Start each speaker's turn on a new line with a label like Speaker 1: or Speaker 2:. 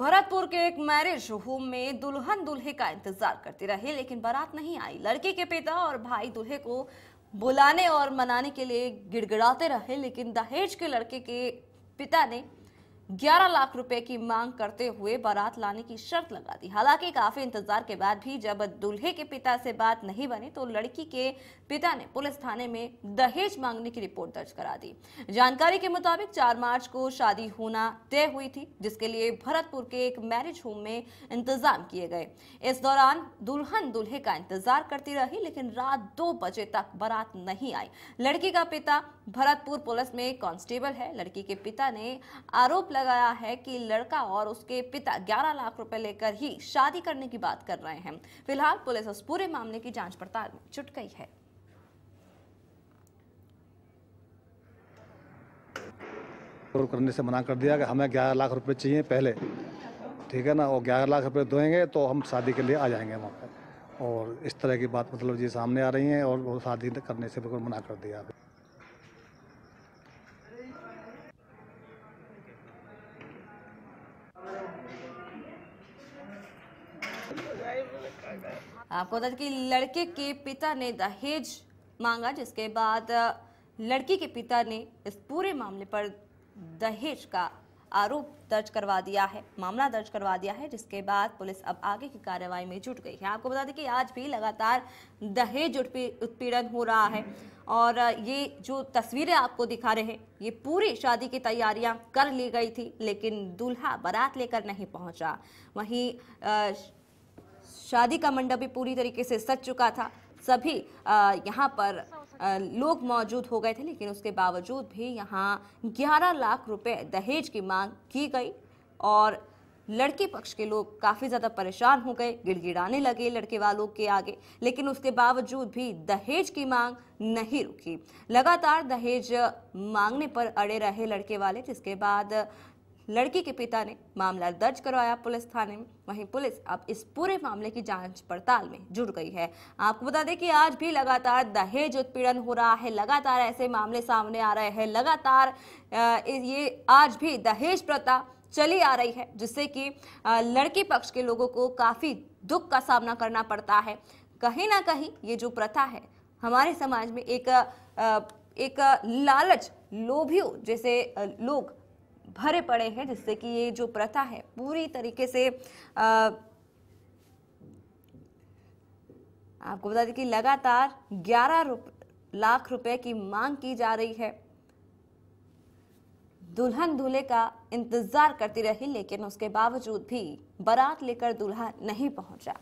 Speaker 1: भरतपुर के एक marriage home में दुल्हन दुल्हे का इंतजार करते रहे लेकिन बारात नहीं आई लड़के के पिता और भाई दुल्हे को बुलाने और मनाने के लिए गिड़गिड़ाते रहे लेकिन दहेज के लड़के के पिता ने 11 लाख रुपए की मांग करते हुए बारात लाने की शर्त लगा दी हालांकि काफी इंतजार के बाद भी जब दूल्हे के पिता से बात नहीं बनी तो लड़की के पिता ने पुलिस थाने में दहेज मांगने की रिपोर्ट दर्ज करा दी जानकारी के मुताबिक चार मार्च को शादी होना तय हुई थी जिसके लिए भरतपुर के एक मैरिज होम में इंतजाम किए गए इस दौरान दुल्हन दूल्हे का इंतजार करती रही लेकिन रात दो बजे तक बारात नहीं आई लड़की का पिता भरतपुर पुलिस में कॉन्स्टेबल है लड़की के पिता ने आरोप लगाया है कि लड़का और उसके पिता 11 लाख रुपए लेकर ही शादी करने की बात कर रहे हैं फिलहाल पुलिस उस पूरे मामले की जांच पड़ताल में छुट गई है
Speaker 2: करने से मना कर दिया कि हमें ग्यारह लाख रुपए चाहिए पहले ठीक है ना और ग्यारह लाख रुपए दोएंगे तो हम शादी के लिए आ जाएंगे वहाँ पर और इस तरह की बात मतलब ये सामने आ रही है और वो शादी करने से बिल्कुल मना कर दिया
Speaker 1: आपको बता दें कि लड़के के पिता ने दहेज मांगा जिसके बाद लड़की के पिता ने इस पूरे मामले पर दहेज का आरोप दर्ज करवा दिया है मामला दर्ज करवा दिया है जिसके बाद पुलिस अब आगे की कार्रवाई में जुट गई है आपको बता दें कि आज भी लगातार दहेज उत्पीड़न हो रहा है और ये जो तस्वीरें आपको दिखा रहे हैं ये पूरी शादी की तैयारियां कर ली गई थी लेकिन दूल्हा बारात लेकर नहीं पहुंचा वहीं शादी का मंडप भी पूरी तरीके से सज चुका था सभी यहाँ पर लोग मौजूद हो गए थे लेकिन उसके बावजूद भी यहाँ 11 लाख रुपए दहेज की मांग की गई और लड़के पक्ष के लोग काफ़ी ज़्यादा परेशान हो गए गिड़गिड़ाने लगे लड़के वालों के आगे लेकिन उसके बावजूद भी दहेज की मांग नहीं रुकी लगातार दहेज मांगने पर अड़े रहे लड़के वाले जिसके बाद लड़की के पिता ने मामला दर्ज करवाया पुलिस थाने में वहीं पुलिस अब इस पूरे मामले की जांच पड़ताल में जुट गई है आपको बता दें कि आज भी लगातार दहेज उत्पीड़न हो रहा है लगातार ऐसे मामले सामने आ रहे हैं लगातार ये आज भी दहेज प्रथा चली आ रही है जिससे कि लड़की पक्ष के लोगों को काफ़ी दुख का सामना करना पड़ता है कहीं ना कहीं ये जो प्रथा है हमारे समाज में एक एक लालच लोभियों जैसे लोग भरे पड़े हैं जिससे कि ये जो प्रथा है पूरी तरीके से आ, आपको बता दें कि लगातार 11 रुप, लाख रुपए की मांग की जा रही है दुल्हन दूल्हे का इंतजार करती रही लेकिन उसके बावजूद भी बारात लेकर दूल्हा नहीं पहुंचा